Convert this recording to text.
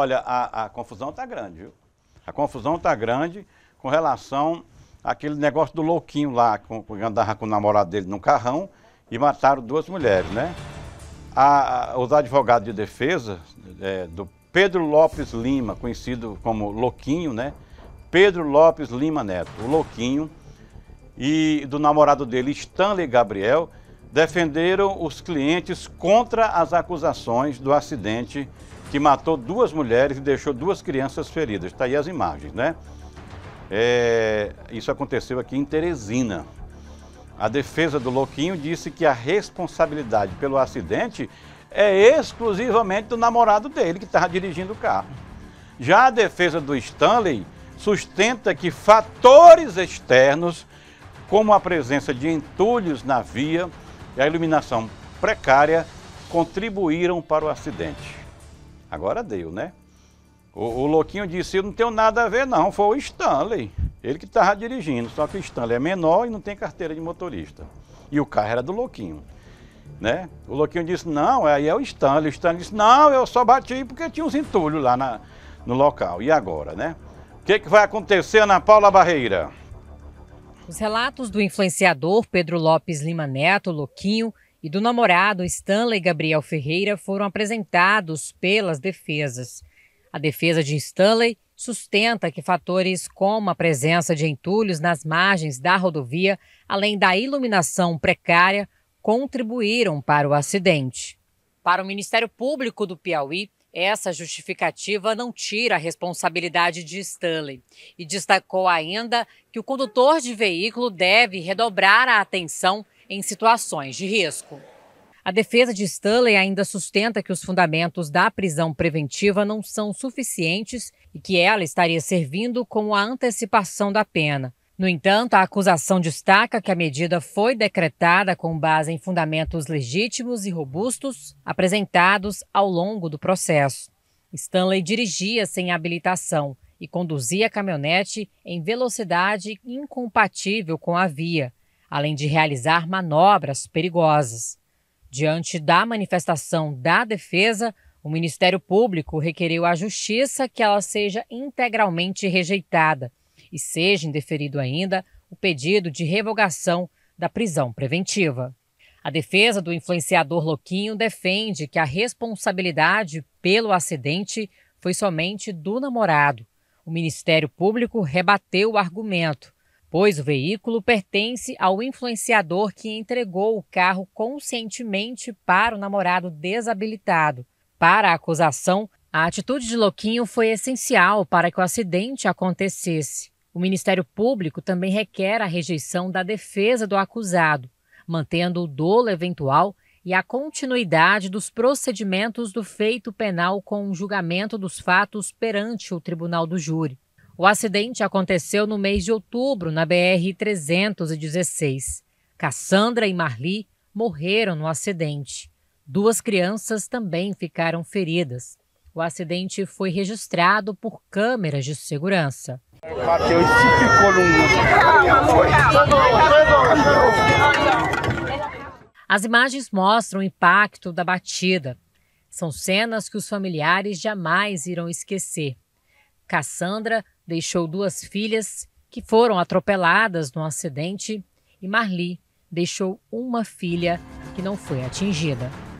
Olha, a, a confusão está grande, viu? A confusão está grande com relação àquele negócio do louquinho lá, com, que andava com o namorado dele num carrão e mataram duas mulheres, né? A, a, os advogados de defesa é, do Pedro Lopes Lima, conhecido como Louquinho, né? Pedro Lopes Lima Neto, o Louquinho, e do namorado dele, Stanley Gabriel, defenderam os clientes contra as acusações do acidente que matou duas mulheres e deixou duas crianças feridas. Está aí as imagens, né? É, isso aconteceu aqui em Teresina. A defesa do Louquinho disse que a responsabilidade pelo acidente é exclusivamente do namorado dele, que estava dirigindo o carro. Já a defesa do Stanley sustenta que fatores externos, como a presença de entulhos na via e a iluminação precária, contribuíram para o acidente. Agora deu, né? O, o Louquinho disse, eu não tenho nada a ver não, foi o Stanley. Ele que estava dirigindo, só que o Stanley é menor e não tem carteira de motorista. E o carro era do Louquinho. Né? O Louquinho disse, não, aí é o Stanley. O Stanley disse, não, eu só bati porque tinha uns entulhos lá na, no local. E agora, né? O que, que vai acontecer, Ana Paula Barreira? Os relatos do influenciador Pedro Lopes Lima Neto, Louquinho, e do namorado Stanley Gabriel Ferreira foram apresentados pelas defesas. A defesa de Stanley sustenta que fatores como a presença de entulhos nas margens da rodovia, além da iluminação precária, contribuíram para o acidente. Para o Ministério Público do Piauí, essa justificativa não tira a responsabilidade de Stanley e destacou ainda que o condutor de veículo deve redobrar a atenção em situações de risco. A defesa de Stanley ainda sustenta que os fundamentos da prisão preventiva não são suficientes e que ela estaria servindo como a antecipação da pena. No entanto, a acusação destaca que a medida foi decretada com base em fundamentos legítimos e robustos apresentados ao longo do processo. Stanley dirigia sem habilitação e conduzia a caminhonete em velocidade incompatível com a via além de realizar manobras perigosas. Diante da manifestação da defesa, o Ministério Público requeriu à Justiça que ela seja integralmente rejeitada e seja indeferido ainda o pedido de revogação da prisão preventiva. A defesa do influenciador Loquinho defende que a responsabilidade pelo acidente foi somente do namorado. O Ministério Público rebateu o argumento pois o veículo pertence ao influenciador que entregou o carro conscientemente para o namorado desabilitado. Para a acusação, a atitude de louquinho foi essencial para que o acidente acontecesse. O Ministério Público também requer a rejeição da defesa do acusado, mantendo o dolo eventual e a continuidade dos procedimentos do feito penal com o julgamento dos fatos perante o tribunal do júri. O acidente aconteceu no mês de outubro, na BR-316. Cassandra e Marli morreram no acidente. Duas crianças também ficaram feridas. O acidente foi registrado por câmeras de segurança. Bateu e se ficou As imagens mostram o impacto da batida. São cenas que os familiares jamais irão esquecer. Cassandra deixou duas filhas que foram atropeladas no acidente e Marli deixou uma filha que não foi atingida.